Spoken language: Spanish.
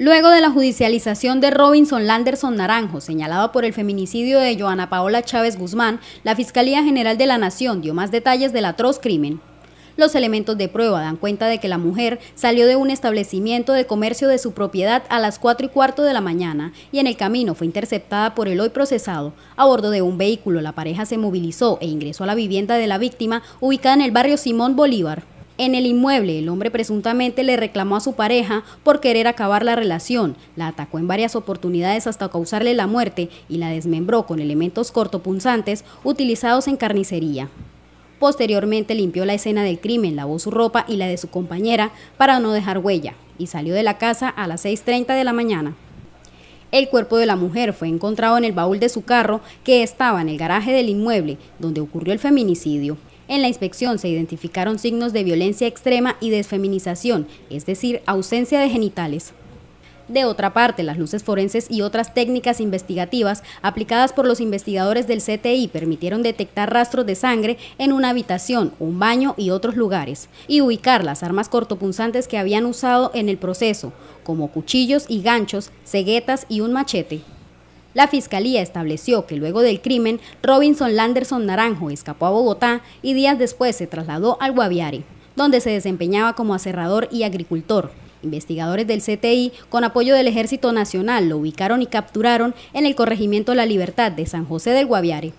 Luego de la judicialización de Robinson Landerson Naranjo, señalado por el feminicidio de Joana Paola Chávez Guzmán, la Fiscalía General de la Nación dio más detalles del atroz crimen. Los elementos de prueba dan cuenta de que la mujer salió de un establecimiento de comercio de su propiedad a las 4 y cuarto de la mañana y en el camino fue interceptada por el hoy procesado. A bordo de un vehículo, la pareja se movilizó e ingresó a la vivienda de la víctima ubicada en el barrio Simón Bolívar. En el inmueble, el hombre presuntamente le reclamó a su pareja por querer acabar la relación, la atacó en varias oportunidades hasta causarle la muerte y la desmembró con elementos cortopunzantes utilizados en carnicería. Posteriormente limpió la escena del crimen, lavó su ropa y la de su compañera para no dejar huella y salió de la casa a las 6.30 de la mañana. El cuerpo de la mujer fue encontrado en el baúl de su carro que estaba en el garaje del inmueble donde ocurrió el feminicidio. En la inspección se identificaron signos de violencia extrema y desfeminización, es decir, ausencia de genitales. De otra parte, las luces forenses y otras técnicas investigativas aplicadas por los investigadores del CTI permitieron detectar rastros de sangre en una habitación, un baño y otros lugares, y ubicar las armas cortopunzantes que habían usado en el proceso, como cuchillos y ganchos, ceguetas y un machete. La fiscalía estableció que luego del crimen, Robinson Landerson Naranjo escapó a Bogotá y días después se trasladó al Guaviare, donde se desempeñaba como aserrador y agricultor. Investigadores del CTI, con apoyo del Ejército Nacional, lo ubicaron y capturaron en el corregimiento La Libertad de San José del Guaviare.